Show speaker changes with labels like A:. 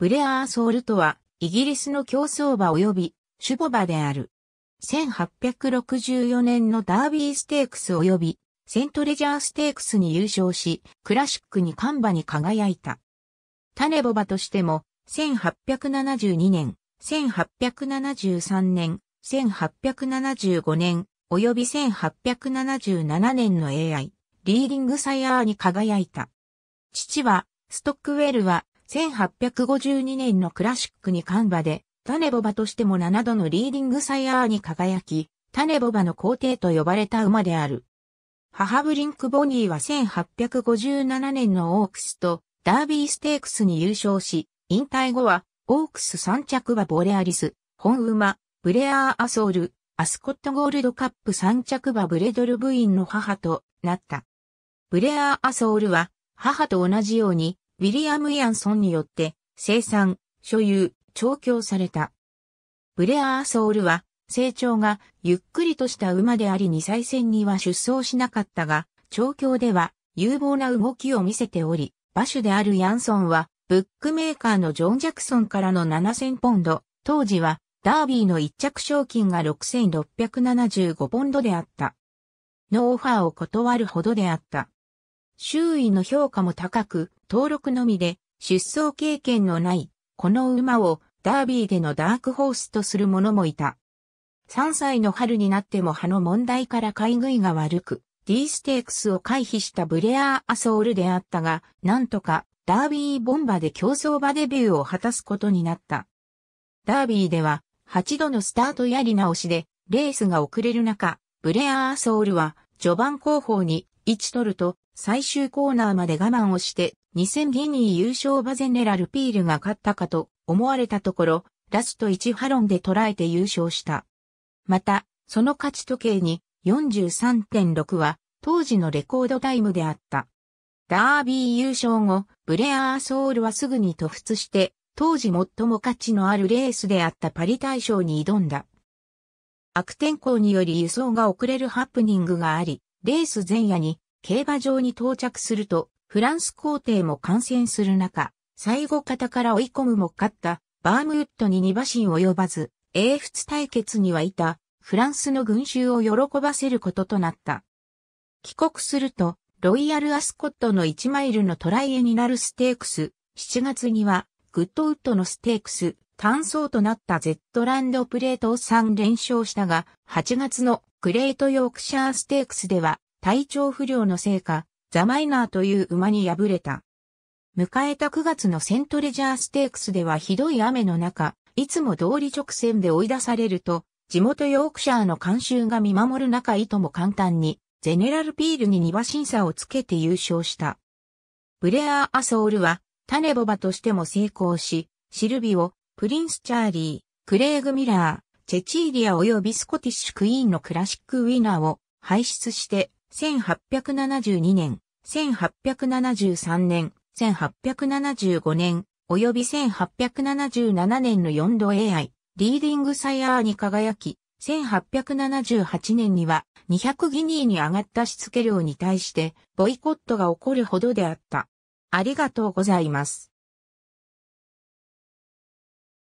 A: ブレアーソールとは、イギリスの競争馬及び、種母馬である。1864年のダービーステークス及び、セントレジャーステークスに優勝し、クラシックに看馬に輝いた。種母馬としても、1872年、1873年、1875年、及び1877年の AI、リーディングサイヤーに輝いた。父は、ストックウェルは1852年のクラシックにカンバで、タネボバとしても7度のリーディングサイヤーに輝き、タネボバの皇帝と呼ばれた馬である。母ブリンク・ボニーは1857年のオークスとダービーステークスに優勝し、引退後はオークス3着馬ボレアリス、本馬、ブレアー・アソール、アスコット・ゴールドカップ3着馬ブレドル部員の母となった。ブレアー・アソールは母と同じようにウィリアム・ヤンソンによって生産、所有、調教された。ブレアーソールは成長がゆっくりとした馬であり2歳戦には出走しなかったが、調教では有望な動きを見せており、馬主であるヤンソンはブックメーカーのジョン・ジャクソンからの7000ポンド、当時はダービーの一着賞金が6675ポンドであった。のオファーを断るほどであった。周囲の評価も高く、登録のみで出走経験のない、この馬をダービーでのダークホースとする者もいた。3歳の春になっても歯の問題から買い食いが悪く、D ステークスを回避したブレアー・アソールであったが、なんとかダービーボンバで競争馬デビューを果たすことになった。ダービーでは8度のスタートやり直しでレースが遅れる中、ブレアー・アソールは序盤後方に1取ると最終コーナーまで我慢をして、2000ギニー優勝バゼネラルピールが勝ったかと思われたところ、ラスト1ハロンで捉えて優勝した。また、その勝ち時計に43.6は当時のレコードタイムであった。ダービー優勝後、ブレアーソールはすぐに突出して、当時最も価値のあるレースであったパリ大賞に挑んだ。悪天候により輸送が遅れるハプニングがあり、レース前夜に競馬場に到着すると、フランス皇帝も感染する中、最後方から追い込むも勝ったバームウッドに2馬身及ばず、英仏対決にはいたフランスの群衆を喜ばせることとなった。帰国すると、ロイヤルアスコットの1マイルのトライエになるステークス、7月にはグッドウッドのステークス、単走となったゼットランドプレートを3連勝したが、8月のグレートヨークシャーステークスでは体調不良のせいか、ザマイナーという馬に敗れた。迎えた9月のセントレジャーステークスではひどい雨の中、いつも通り直線で追い出されると、地元ヨークシャーの監修が見守る中いとも簡単に、ゼネラルピールに2馬審査をつけて優勝した。ブレアー・アソールは、タネボバとしても成功し、シルビオ、プリンス・チャーリー、クレーグ・ミラー、チェチーリア及びスコティッシュ・クイーンのクラシックウィナーを輩出して1872年、1873年、1875年、及び1877年の4度 AI、リーディングサイアーに輝き、1878年には200ギニーに上がったしつけ量に対してボイコットが起こるほどであった。ありがとうございます。